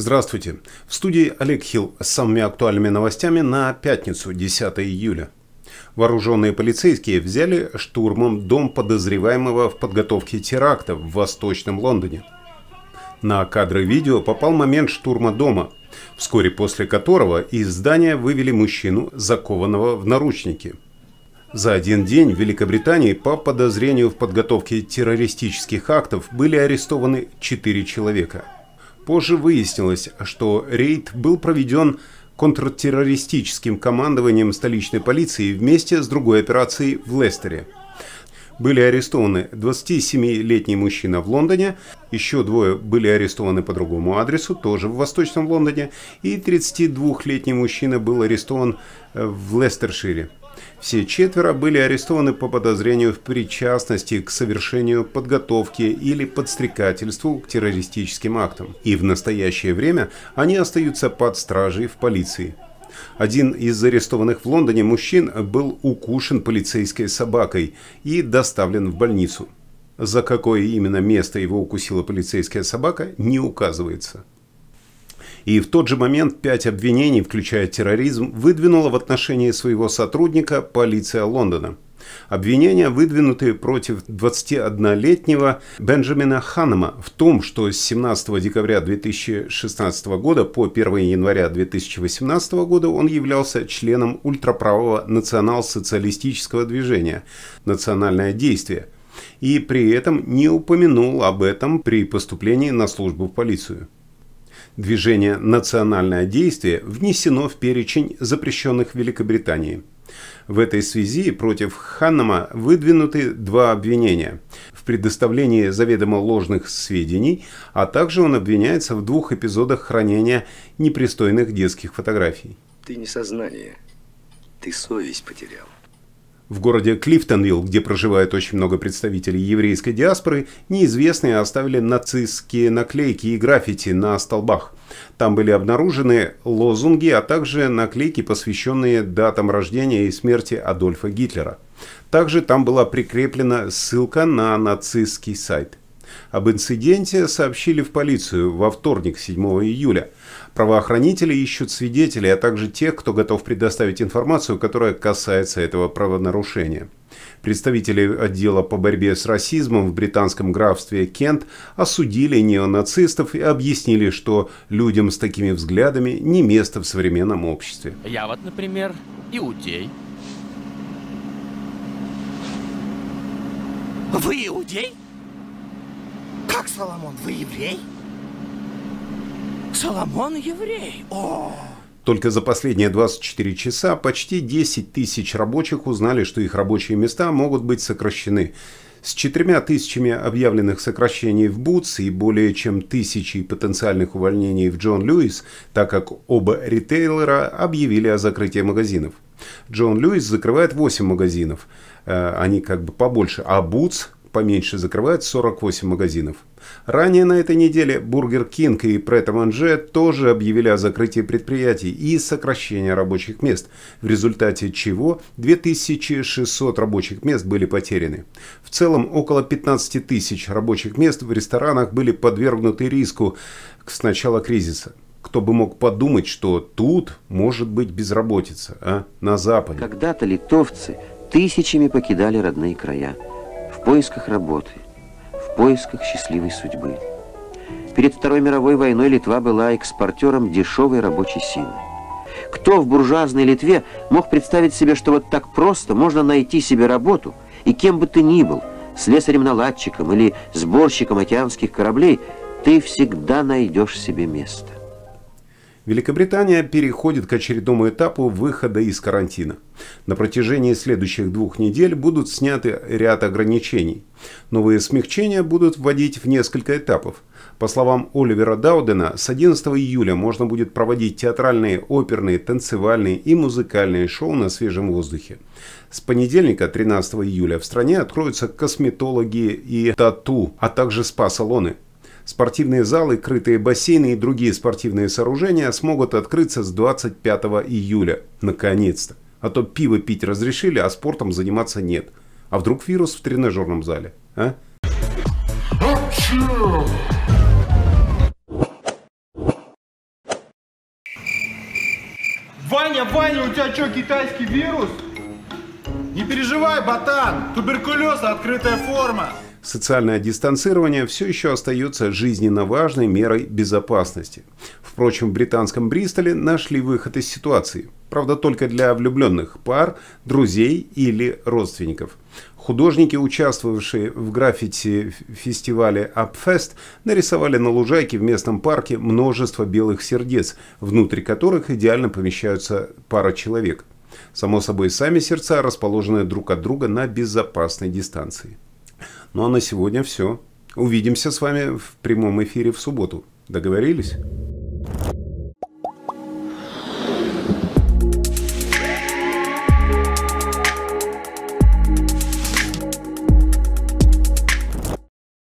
Здравствуйте. В студии Олег Хилл с самыми актуальными новостями на пятницу, 10 июля. Вооруженные полицейские взяли штурмом дом подозреваемого в подготовке теракта в Восточном Лондоне. На кадры видео попал момент штурма дома, вскоре после которого из здания вывели мужчину, закованного в наручники. За один день в Великобритании по подозрению в подготовке террористических актов были арестованы четыре человека – Позже выяснилось, что рейд был проведен контртеррористическим командованием столичной полиции вместе с другой операцией в Лестере. Были арестованы 27-летний мужчина в Лондоне, еще двое были арестованы по другому адресу, тоже в Восточном Лондоне, и 32-летний мужчина был арестован э, в Лестершире. Все четверо были арестованы по подозрению в причастности к совершению подготовки или подстрекательству к террористическим актам. И в настоящее время они остаются под стражей в полиции. Один из арестованных в Лондоне мужчин был укушен полицейской собакой и доставлен в больницу. За какое именно место его укусила полицейская собака, не указывается и в тот же момент пять обвинений, включая терроризм, выдвинула в отношении своего сотрудника полиция Лондона. Обвинения выдвинутые против 21-летнего Бенджамина Ханема в том, что с 17 декабря 2016 года по 1 января 2018 года он являлся членом ультраправого национал-социалистического движения «Национальное действие», и при этом не упомянул об этом при поступлении на службу в полицию. Движение «Национальное действие» внесено в перечень запрещенных в Великобритании. В этой связи против Ханнама выдвинуты два обвинения – в предоставлении заведомо ложных сведений, а также он обвиняется в двух эпизодах хранения непристойных детских фотографий. Ты не сознание, ты совесть потерял. В городе Клифтонвилл, где проживает очень много представителей еврейской диаспоры, неизвестные оставили нацистские наклейки и граффити на столбах. Там были обнаружены лозунги, а также наклейки, посвященные датам рождения и смерти Адольфа Гитлера. Также там была прикреплена ссылка на нацистский сайт. Об инциденте сообщили в полицию во вторник, 7 июля. Правоохранители ищут свидетелей, а также тех, кто готов предоставить информацию, которая касается этого правонарушения. Представители отдела по борьбе с расизмом в британском графстве Кент осудили неонацистов и объяснили, что людям с такими взглядами не место в современном обществе. Я вот, например, иудей. Вы иудей? Как Соломон? Вы еврей? Соломон еврей? О! Только за последние 24 часа почти 10 тысяч рабочих узнали, что их рабочие места могут быть сокращены. С четырьмя тысячами объявленных сокращений в Бутс и более чем тысячей потенциальных увольнений в Джон Льюис, так как оба ритейлера объявили о закрытии магазинов. Джон Льюис закрывает 8 магазинов, э, они как бы побольше, а Бутс поменьше закрывает 48 магазинов. Ранее на этой неделе Бургер Кинг и Претто Манже тоже объявили о закрытии предприятий и сокращении рабочих мест, в результате чего 2600 рабочих мест были потеряны. В целом около 15 тысяч рабочих мест в ресторанах были подвергнуты риску с начала кризиса. Кто бы мог подумать, что тут может быть безработица, а на Западе. Когда-то литовцы тысячами покидали родные края – в поисках работы, в поисках счастливой судьбы. Перед Второй мировой войной Литва была экспортером дешевой рабочей силы. Кто в буржуазной Литве мог представить себе, что вот так просто можно найти себе работу, и кем бы ты ни был, слесарем-наладчиком или сборщиком океанских кораблей, ты всегда найдешь себе место. Великобритания переходит к очередному этапу выхода из карантина. На протяжении следующих двух недель будут сняты ряд ограничений. Новые смягчения будут вводить в несколько этапов. По словам Оливера Даудена, с 11 июля можно будет проводить театральные, оперные, танцевальные и музыкальные шоу на свежем воздухе. С понедельника, 13 июля, в стране откроются косметологи и тату, а также спа-салоны – Спортивные залы, крытые бассейны и другие спортивные сооружения смогут открыться с 25 июля. Наконец-то. А то пиво пить разрешили, а спортом заниматься нет. А вдруг вирус в тренажерном зале? А? Ваня, Ваня, у тебя что, китайский вирус? Не переживай, ботан, туберкулез открытая форма социальное дистанцирование все еще остается жизненно важной мерой безопасности. Впрочем, в британском Бристоле нашли выход из ситуации. Правда, только для влюбленных пар, друзей или родственников. Художники, участвовавшие в граффити фестивале Upfest, нарисовали на лужайке в местном парке множество белых сердец, внутри которых идеально помещаются пара человек. Само собой, сами сердца расположены друг от друга на безопасной дистанции. Ну а на сегодня все. Увидимся с вами в прямом эфире в субботу. Договорились?